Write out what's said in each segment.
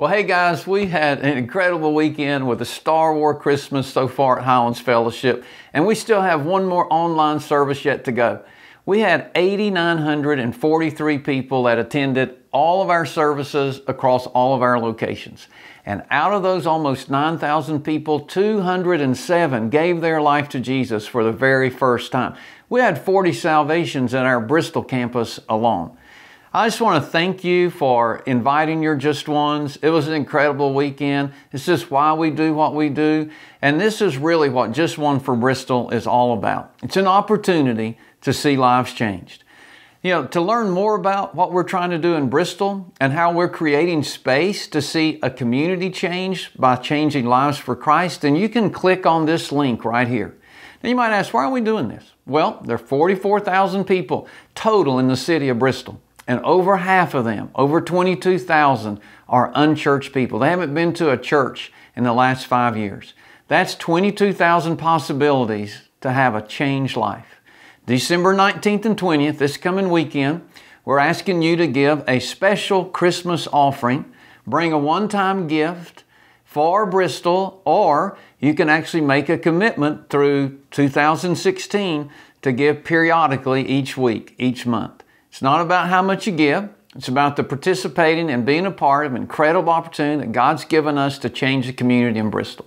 Well, hey guys, we had an incredible weekend with a Star Wars Christmas so far at Highlands Fellowship, and we still have one more online service yet to go. We had 8,943 people that attended all of our services across all of our locations. And out of those almost 9,000 people, 207 gave their life to Jesus for the very first time. We had 40 salvations at our Bristol campus alone. I just want to thank you for inviting your Just Ones. It was an incredible weekend. It's just why we do what we do. And this is really what Just One for Bristol is all about. It's an opportunity to see lives changed. You know, to learn more about what we're trying to do in Bristol and how we're creating space to see a community change by changing lives for Christ, then you can click on this link right here. Now you might ask, why are we doing this? Well, there are 44,000 people total in the city of Bristol and over half of them, over 22,000, are unchurched people. They haven't been to a church in the last five years. That's 22,000 possibilities to have a changed life. December 19th and 20th, this coming weekend, we're asking you to give a special Christmas offering. Bring a one time gift for Bristol, or you can actually make a commitment through 2016 to give periodically each week, each month. It's not about how much you give. It's about the participating and being a part of an incredible opportunity that God's given us to change the community in Bristol.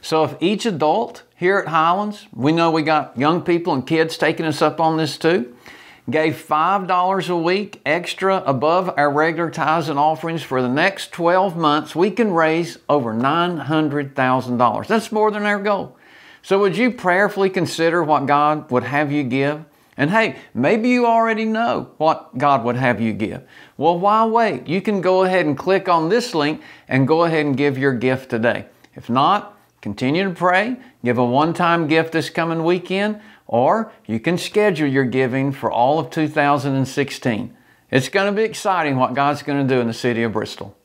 So if each adult here at Highlands, we know we got young people and kids taking us up on this too, gave $5 a week extra above our regular tithes and offerings for the next 12 months, we can raise over $900,000. That's more than our goal. So would you prayerfully consider what God would have you give? And hey, maybe you already know what God would have you give. Well, why wait? You can go ahead and click on this link and go ahead and give your gift today. If not, continue to pray, give a one time gift this coming weekend, or you can schedule your giving for all of 2016. It's going to be exciting what God's going to do in the city of Bristol.